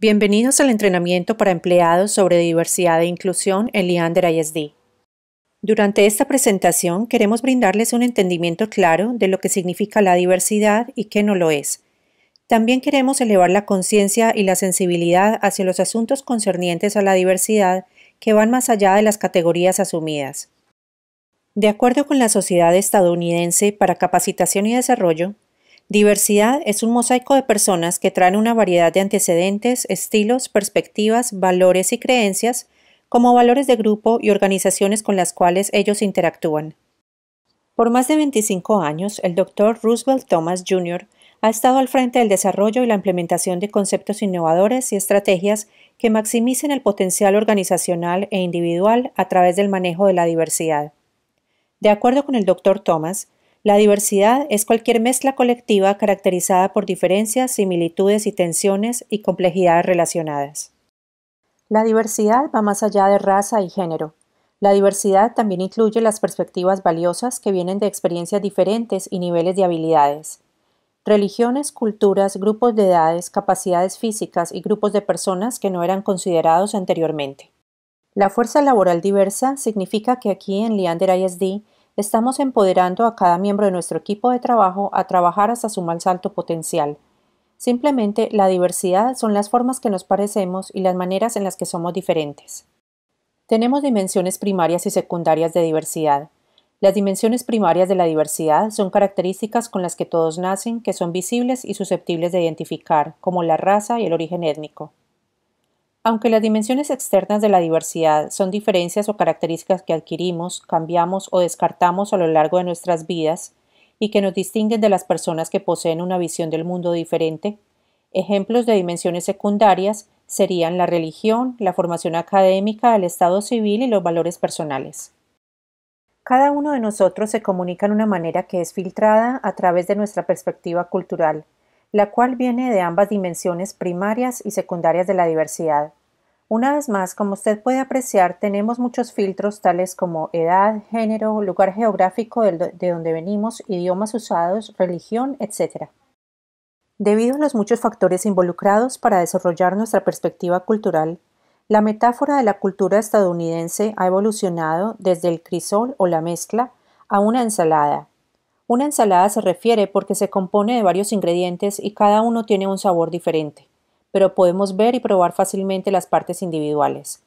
Bienvenidos al entrenamiento para empleados sobre diversidad e inclusión en Leander ISD. Durante esta presentación queremos brindarles un entendimiento claro de lo que significa la diversidad y qué no lo es. También queremos elevar la conciencia y la sensibilidad hacia los asuntos concernientes a la diversidad que van más allá de las categorías asumidas. De acuerdo con la Sociedad Estadounidense para Capacitación y Desarrollo, Diversidad es un mosaico de personas que traen una variedad de antecedentes, estilos, perspectivas, valores y creencias como valores de grupo y organizaciones con las cuales ellos interactúan. Por más de 25 años, el Dr. Roosevelt Thomas Jr. ha estado al frente del desarrollo y la implementación de conceptos innovadores y estrategias que maximicen el potencial organizacional e individual a través del manejo de la diversidad. De acuerdo con el Dr. Thomas, la diversidad es cualquier mezcla colectiva caracterizada por diferencias, similitudes y tensiones y complejidades relacionadas. La diversidad va más allá de raza y género. La diversidad también incluye las perspectivas valiosas que vienen de experiencias diferentes y niveles de habilidades. Religiones, culturas, grupos de edades, capacidades físicas y grupos de personas que no eran considerados anteriormente. La fuerza laboral diversa significa que aquí en Leander ISD estamos empoderando a cada miembro de nuestro equipo de trabajo a trabajar hasta su más alto potencial. Simplemente la diversidad son las formas que nos parecemos y las maneras en las que somos diferentes. Tenemos dimensiones primarias y secundarias de diversidad. Las dimensiones primarias de la diversidad son características con las que todos nacen, que son visibles y susceptibles de identificar, como la raza y el origen étnico. Aunque las dimensiones externas de la diversidad son diferencias o características que adquirimos, cambiamos o descartamos a lo largo de nuestras vidas y que nos distinguen de las personas que poseen una visión del mundo diferente, ejemplos de dimensiones secundarias serían la religión, la formación académica, el estado civil y los valores personales. Cada uno de nosotros se comunica de una manera que es filtrada a través de nuestra perspectiva cultural, la cual viene de ambas dimensiones primarias y secundarias de la diversidad. Una vez más, como usted puede apreciar, tenemos muchos filtros tales como edad, género, lugar geográfico de donde venimos, idiomas usados, religión, etc. Debido a los muchos factores involucrados para desarrollar nuestra perspectiva cultural, la metáfora de la cultura estadounidense ha evolucionado desde el crisol o la mezcla a una ensalada. Una ensalada se refiere porque se compone de varios ingredientes y cada uno tiene un sabor diferente pero podemos ver y probar fácilmente las partes individuales.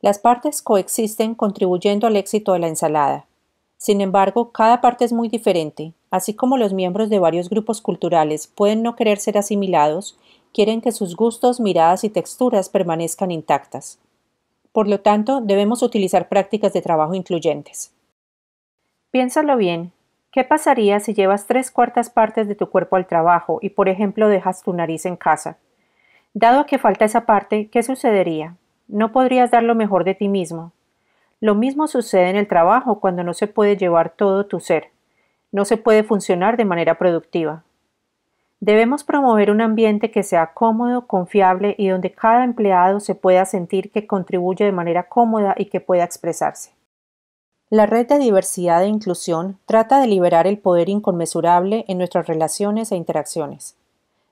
Las partes coexisten contribuyendo al éxito de la ensalada. Sin embargo, cada parte es muy diferente, así como los miembros de varios grupos culturales pueden no querer ser asimilados, quieren que sus gustos, miradas y texturas permanezcan intactas. Por lo tanto, debemos utilizar prácticas de trabajo incluyentes. Piénsalo bien. ¿Qué pasaría si llevas tres cuartas partes de tu cuerpo al trabajo y, por ejemplo, dejas tu nariz en casa? Dado que falta esa parte, ¿qué sucedería? No podrías dar lo mejor de ti mismo. Lo mismo sucede en el trabajo cuando no se puede llevar todo tu ser. No se puede funcionar de manera productiva. Debemos promover un ambiente que sea cómodo, confiable y donde cada empleado se pueda sentir que contribuye de manera cómoda y que pueda expresarse. La red de diversidad e inclusión trata de liberar el poder inconmensurable en nuestras relaciones e interacciones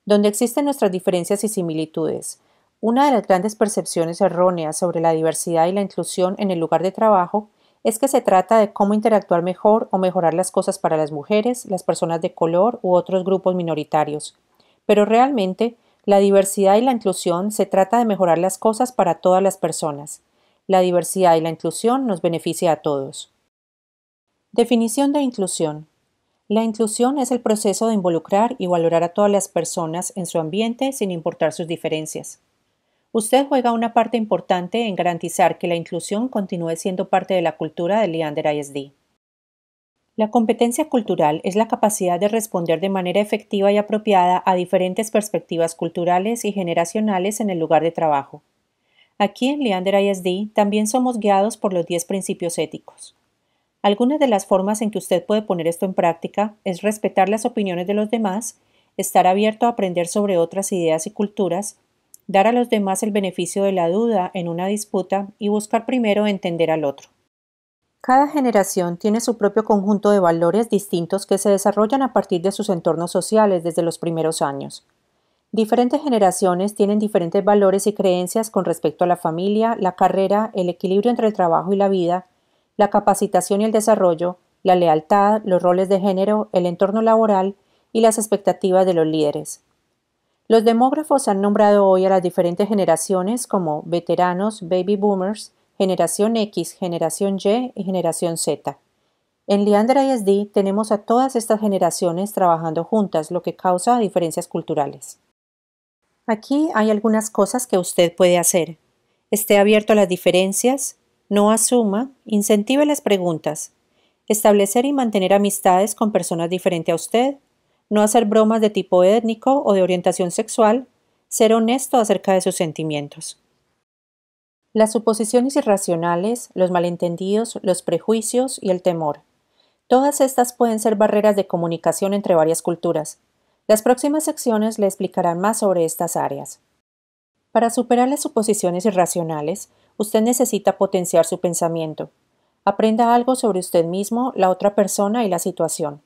donde existen nuestras diferencias y similitudes. Una de las grandes percepciones erróneas sobre la diversidad y la inclusión en el lugar de trabajo es que se trata de cómo interactuar mejor o mejorar las cosas para las mujeres, las personas de color u otros grupos minoritarios. Pero realmente, la diversidad y la inclusión se trata de mejorar las cosas para todas las personas. La diversidad y la inclusión nos beneficia a todos. Definición de inclusión. La inclusión es el proceso de involucrar y valorar a todas las personas en su ambiente sin importar sus diferencias. Usted juega una parte importante en garantizar que la inclusión continúe siendo parte de la cultura de Leander ISD. La competencia cultural es la capacidad de responder de manera efectiva y apropiada a diferentes perspectivas culturales y generacionales en el lugar de trabajo. Aquí en Leander ISD también somos guiados por los 10 principios éticos. Algunas de las formas en que usted puede poner esto en práctica es respetar las opiniones de los demás, estar abierto a aprender sobre otras ideas y culturas, dar a los demás el beneficio de la duda en una disputa y buscar primero entender al otro. Cada generación tiene su propio conjunto de valores distintos que se desarrollan a partir de sus entornos sociales desde los primeros años. Diferentes generaciones tienen diferentes valores y creencias con respecto a la familia, la carrera, el equilibrio entre el trabajo y la vida, la capacitación y el desarrollo, la lealtad, los roles de género, el entorno laboral y las expectativas de los líderes. Los demógrafos han nombrado hoy a las diferentes generaciones como veteranos, baby boomers, generación X, generación Y y generación Z. En Leander ISD tenemos a todas estas generaciones trabajando juntas, lo que causa diferencias culturales. Aquí hay algunas cosas que usted puede hacer. Esté abierto a las diferencias, no asuma, incentive las preguntas. Establecer y mantener amistades con personas diferentes a usted. No hacer bromas de tipo étnico o de orientación sexual. Ser honesto acerca de sus sentimientos. Las suposiciones irracionales, los malentendidos, los prejuicios y el temor. Todas estas pueden ser barreras de comunicación entre varias culturas. Las próximas secciones le explicarán más sobre estas áreas. Para superar las suposiciones irracionales, usted necesita potenciar su pensamiento. Aprenda algo sobre usted mismo, la otra persona y la situación.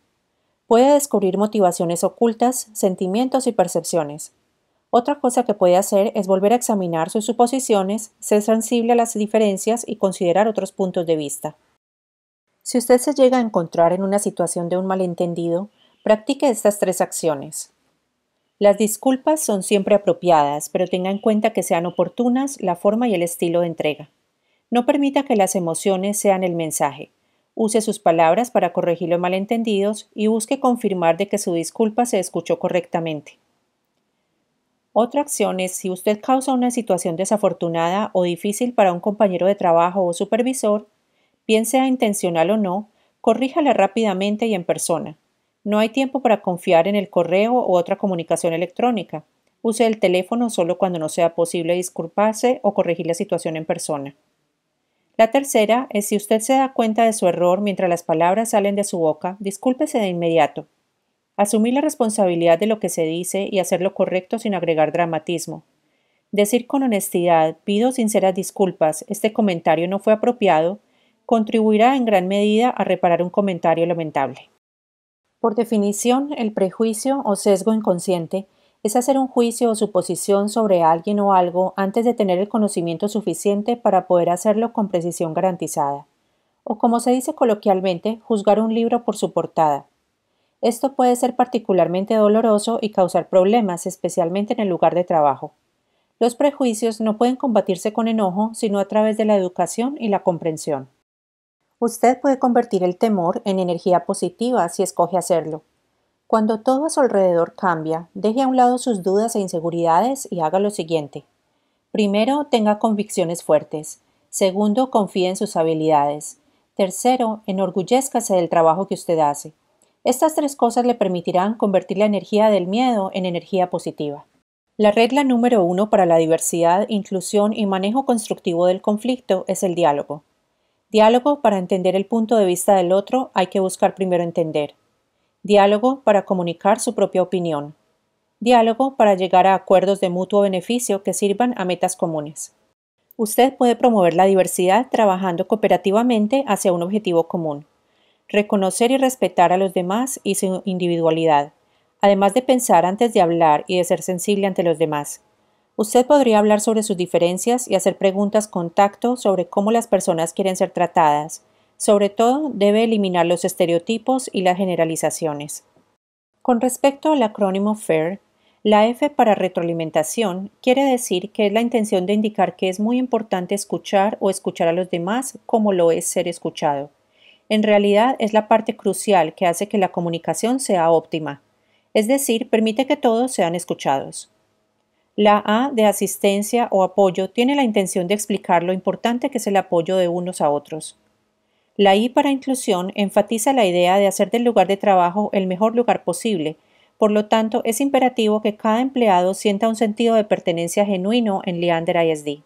Puede descubrir motivaciones ocultas, sentimientos y percepciones. Otra cosa que puede hacer es volver a examinar sus suposiciones, ser sensible a las diferencias y considerar otros puntos de vista. Si usted se llega a encontrar en una situación de un malentendido, practique estas tres acciones. Las disculpas son siempre apropiadas, pero tenga en cuenta que sean oportunas la forma y el estilo de entrega. No permita que las emociones sean el mensaje. Use sus palabras para corregir los malentendidos y busque confirmar de que su disculpa se escuchó correctamente. Otra acción es si usted causa una situación desafortunada o difícil para un compañero de trabajo o supervisor, bien sea intencional o no, corríjala rápidamente y en persona. No hay tiempo para confiar en el correo u otra comunicación electrónica. Use el teléfono solo cuando no sea posible disculparse o corregir la situación en persona. La tercera es si usted se da cuenta de su error mientras las palabras salen de su boca, discúlpese de inmediato. Asumir la responsabilidad de lo que se dice y hacer correcto sin agregar dramatismo. Decir con honestidad, pido sinceras disculpas, este comentario no fue apropiado, contribuirá en gran medida a reparar un comentario lamentable. Por definición, el prejuicio o sesgo inconsciente es hacer un juicio o suposición sobre alguien o algo antes de tener el conocimiento suficiente para poder hacerlo con precisión garantizada. O como se dice coloquialmente, juzgar un libro por su portada. Esto puede ser particularmente doloroso y causar problemas, especialmente en el lugar de trabajo. Los prejuicios no pueden combatirse con enojo, sino a través de la educación y la comprensión. Usted puede convertir el temor en energía positiva si escoge hacerlo. Cuando todo a su alrededor cambia, deje a un lado sus dudas e inseguridades y haga lo siguiente. Primero, tenga convicciones fuertes. Segundo, confíe en sus habilidades. Tercero, enorgullezcase del trabajo que usted hace. Estas tres cosas le permitirán convertir la energía del miedo en energía positiva. La regla número uno para la diversidad, inclusión y manejo constructivo del conflicto es el diálogo. Diálogo para entender el punto de vista del otro hay que buscar primero entender. Diálogo para comunicar su propia opinión. Diálogo para llegar a acuerdos de mutuo beneficio que sirvan a metas comunes. Usted puede promover la diversidad trabajando cooperativamente hacia un objetivo común. Reconocer y respetar a los demás y su individualidad, además de pensar antes de hablar y de ser sensible ante los demás. Usted podría hablar sobre sus diferencias y hacer preguntas con tacto sobre cómo las personas quieren ser tratadas. Sobre todo, debe eliminar los estereotipos y las generalizaciones. Con respecto al acrónimo FAIR, la F para retroalimentación quiere decir que es la intención de indicar que es muy importante escuchar o escuchar a los demás como lo es ser escuchado. En realidad es la parte crucial que hace que la comunicación sea óptima, es decir, permite que todos sean escuchados. La A de asistencia o apoyo tiene la intención de explicar lo importante que es el apoyo de unos a otros. La I para inclusión enfatiza la idea de hacer del lugar de trabajo el mejor lugar posible, por lo tanto es imperativo que cada empleado sienta un sentido de pertenencia genuino en Leander ISD.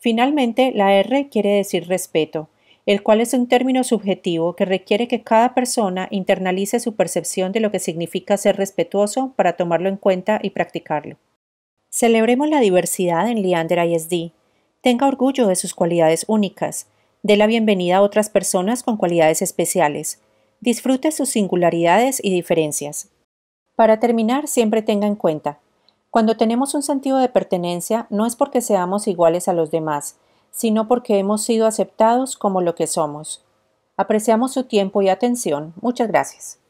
Finalmente, la R quiere decir respeto, el cual es un término subjetivo que requiere que cada persona internalice su percepción de lo que significa ser respetuoso para tomarlo en cuenta y practicarlo. Celebremos la diversidad en Leander ISD. Tenga orgullo de sus cualidades únicas. Dé la bienvenida a otras personas con cualidades especiales. Disfrute sus singularidades y diferencias. Para terminar, siempre tenga en cuenta, cuando tenemos un sentido de pertenencia no es porque seamos iguales a los demás, sino porque hemos sido aceptados como lo que somos. Apreciamos su tiempo y atención. Muchas gracias.